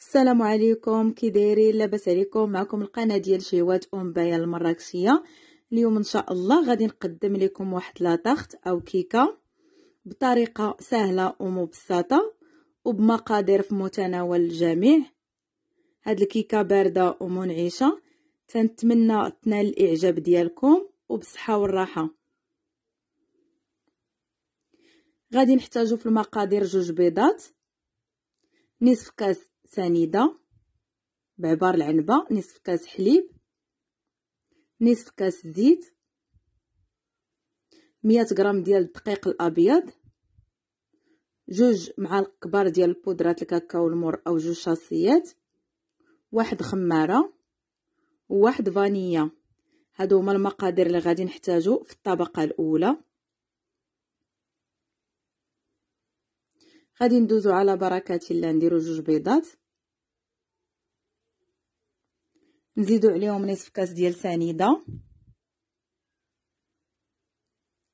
السلام عليكم كي دايرين لاباس عليكم معكم القناه ديال شهوات ام بايا المراكشيه اليوم ان شاء الله غادي نقدم لكم واحد لاطاخت او كيكه بطريقه سهله ومبسطه وبمقادير في متناول الجميع هاد الكيكه بارده ومنعشه تنتمنى تنال الاعجاب ديالكم وبصحه والراحه غادي نحتاجو في المقادير جوج بيضات نصف كاس سنيدة بعبار العنبة نصف كاس حليب نصف كاس زيت مية غرام ديال الدقيق الأبيض جوج معالق كبار ديال بودرة الكاكاو المر أو جوج شاصيات واحد خمارة وواحد فانيا هادو هما المقادير اللي غادي نحتاجو في الطبقة الأولى غادي ندوزو على بركة الله نديرو جوج بيضات نزيدو عليهم نصف كاس ديال سنيده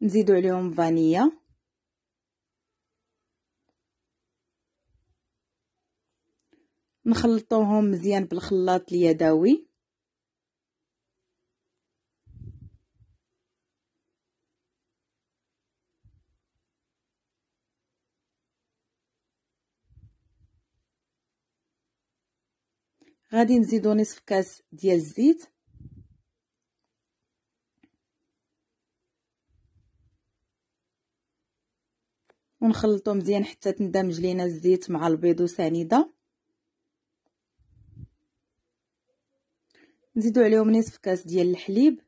نزيدو عليهم فانيا نخلطوهم مزيان بالخلاط اليدوي غادي نزيدو نصف كاس ديال الزيت ونخلطو مزيان حتى تندمج لينا الزيت مع البيض وسنيده نزيدو عليهم نصف كاس ديال الحليب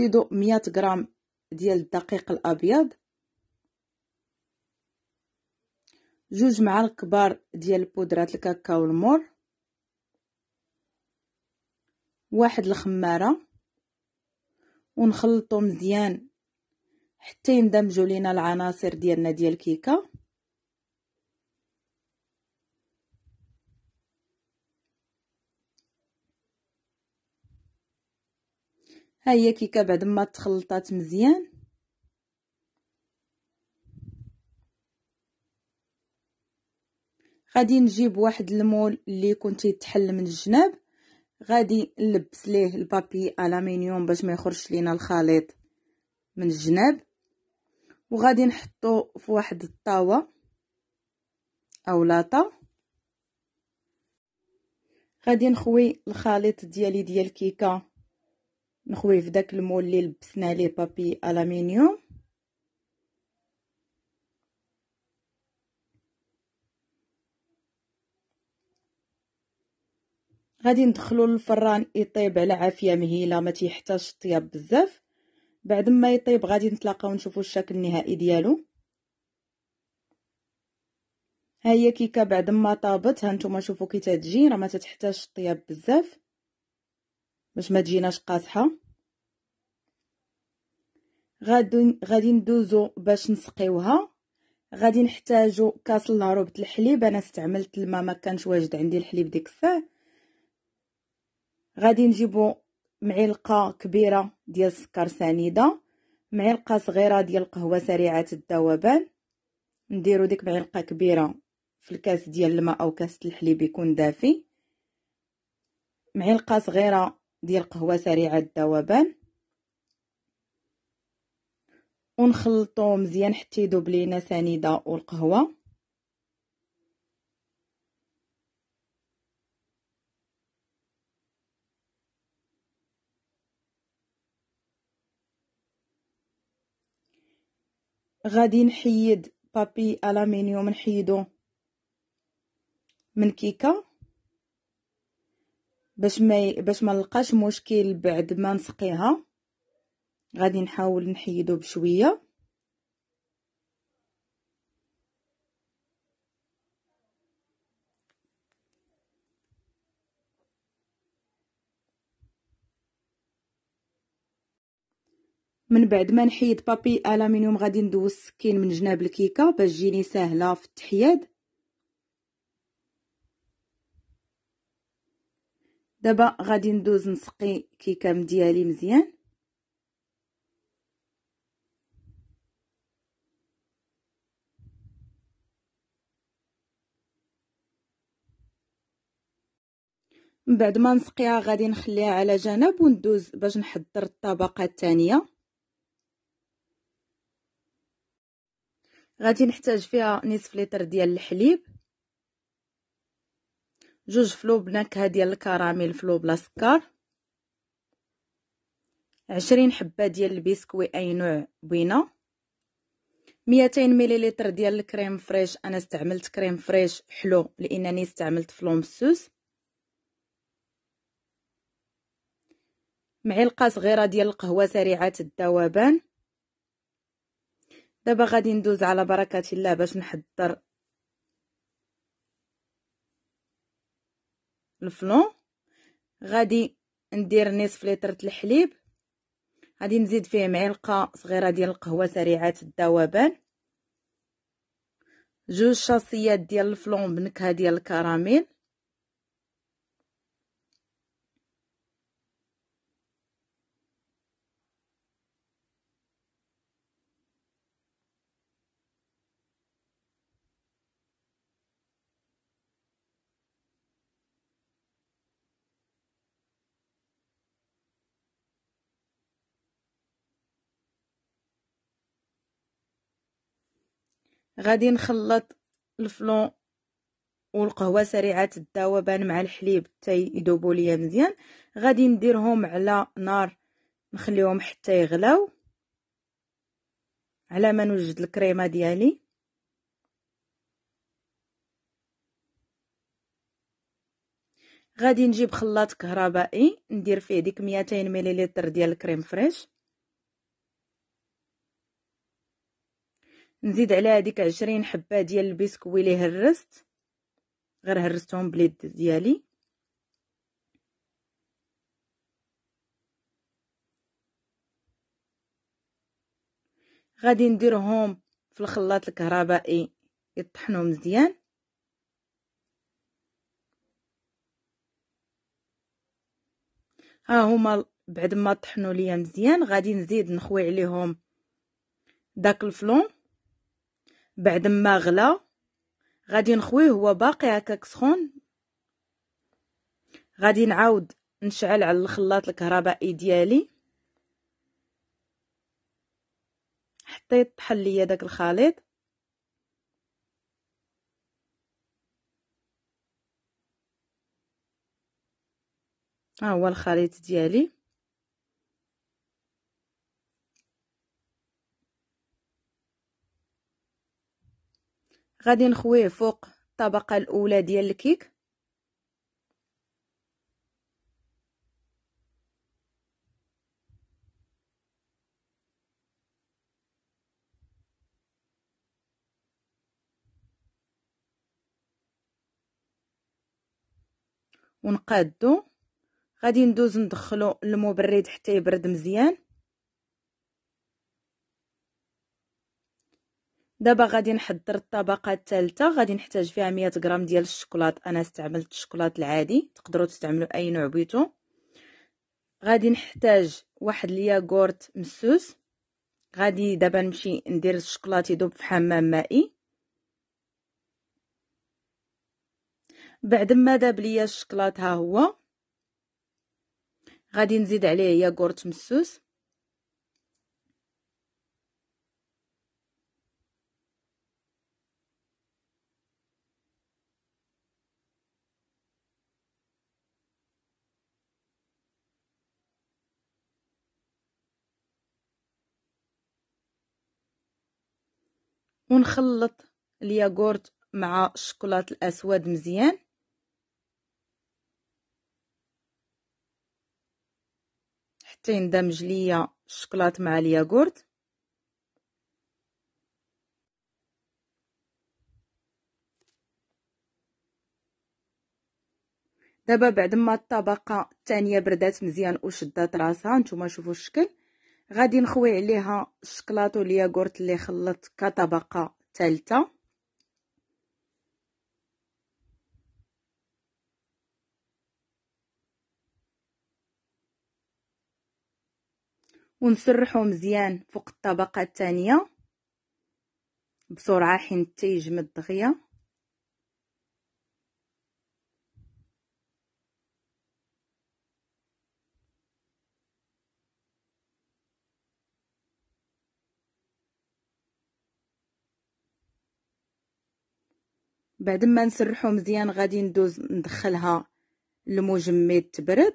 نزيدو 100 غرام ديال الدقيق الابيض جوج معالق كبار ديال بودره الكاكاو المر واحد الخماره ونخلطو مزيان حتى يندمجوا لينا العناصر ديالنا ديال الكيكه ها هي كيكه بعد ما تخلطات مزيان غادي نجيب واحد المول اللي كنت تيتحل من الجناب غادي نلبس ليه البابي الومنيوم باش ما يخرجش لينا الخليط من الجناب وغادي نحطو في واحد الطاوه او لاطه غادي نخوي الخليط ديالي ديال الكيكه نخوي في داك المول اللي لبسنا ليه بابي الومنيوم غادي ندخلو للفران يطيب على عافيه مهيله ما تيحتاجش طياب بزاف بعد ما يطيب غادي نتلاقاو نشوفو الشكل النهائي ديالو ها هي كيكه بعد ما طابت ها نتوما شوفو كي تتجي راه ما تحتاجش طياب بزاف باش ما تجيناش قاصحه غادي غادي ندوزو باش نسقيوها غادي نحتاجو كاس لهربة الحليب انا استعملت الماء ما كانش واجد عندي الحليب ديك الساعه غادي نجيبو معلقه كبيره ديال السكر سنيده معلقه صغيره ديال القهوه سريعه الذوبان نديرو ديك معلقه كبيره في الكاس ديال الماء او كاس الحليب يكون دافي معلقه صغيره ديال قهوه سريعه الذوبان ونخلطو مزيان حتى يذوب لينا سنيدة والقهوة القهوه غادي نحيد بابي الومنيوم نحيدو من كيكه باش ما ي... باش ما نلقاش مشكل بعد ما نسقيها غادي نحاول نحيدو بشويه من بعد ما نحيد بابي الومنيوم غادي ندوز السكين من جناب الكيكه باش تجيني ساهله في التحياد دابا غادي ندوز نسقي كيكام ديالي مزيان من بعد ما نسقيها غادي نخليها على جنب وندوز باش نحضر الطبقه الثانيه غادي نحتاج فيها نصف لتر ديال الحليب جوج فلو بنكهه ديال الكراميل فلو بلا سكر عشرين حبه ديال البسكوي اي نوع بينه ميتين مليلتر ديال الكريم فريش انا استعملت كريم فريش حلو لانني استعملت فلومسوس معلقه صغيره ديال القهوه سريعه الذوبان دابا غادي ندوز على بركه الله باش نحضر الفلون غادي ندير نصف لتر الحليب غادي نزيد فيه معلقه صغيره ديال القهوه سريعه الذوبان جوج شاصيات ديال الفلون بنكهه ديال الكراميل غادي نخلط الفلون والقهوه سريعه الذوبان مع الحليب حتى يذوبوا ليا مزيان غادي نديرهم على نار نخليهم حتى يغلاو على ما نوجد الكريمه ديالي غادي نجيب خلاط كهربائي ندير فيه ديك 200 مليلتر ديال الكريم فريش نزيد على هذيك عشرين حبه ديال البسكوي اللي هرست غير هرستهم بليد ديالي غادي نديرهم في الخلاط الكهربائي يطحنوا مزيان ها هما بعد ما طحنوا ليا مزيان غادي نزيد نخوي عليهم داك الفلون بعد ما غلا غادي نخويه هو باقي هكاك سخون غادي نعاود نشعل على الخلاط الكهربائي ديالي حطيت طحل ليا داك الخليط ها هو الخليط ديالي غادي نخويه فوق الطبقة الأولى ديال الكيك ونقادو غادي ندوز ندخلو المبرد حتى يبرد مزيان دابا غادي نحضر الطبقه الثالثه غادي نحتاج فيها 100 غرام ديال الشكلاط انا استعملت الشكلاط العادي تقدروا تستعملوا اي نوع بغيتوا غادي نحتاج واحد الياغورت مسوس غادي دابا نمشي ندير الشكلاط يذوب في حمام مائي بعد ما داب ليا الشكلاط ها هو غادي نزيد عليه ياغورت مسوس ونخلط الياغورت مع الشوكولاط الاسود مزيان حتى يندمج ليا الشوكولاط مع الياغورت دابا بعد ما الطبقه الثانيه بردات مزيان وشدات راسها نتوما شوفوا الشكل غادي نخوي عليها الشكلاط والياغورت اللي خلطت كطبقه ثالثه ونسرحو مزيان فوق الطبقه الثانيه بسرعه حين تيجمد دغيا بعد ما نسرحو مزيان غادي ندوز ندخلها المجمد تبرد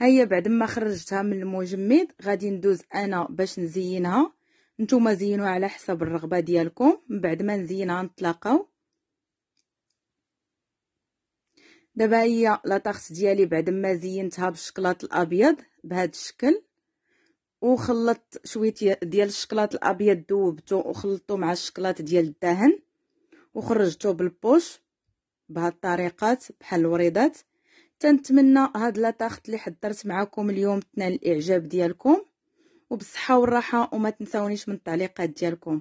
هيا بعد ما خرجتها من المجمد غادي ندوز انا باش نزينها نتوما زينوا على حسب الرغبه ديالكم من بعد ما نزينها نتلاقاو دابا هي لاطاخت ديالي بعد ما زينتها بالشكلاط الابيض بهذا الشكل وخلطت شويه ديال الشكلاط الابيض ذوبته وخلطته مع الشكلاط ديال الدهن وخرجته بالبوش بهاد الطريقات بحال الوريضات تنتمنى هاد لاطاخت اللي حضرت معكم اليوم تنال الاعجاب ديالكم وبالصحه والراحه وما تنساونيش من التعليقات ديالكم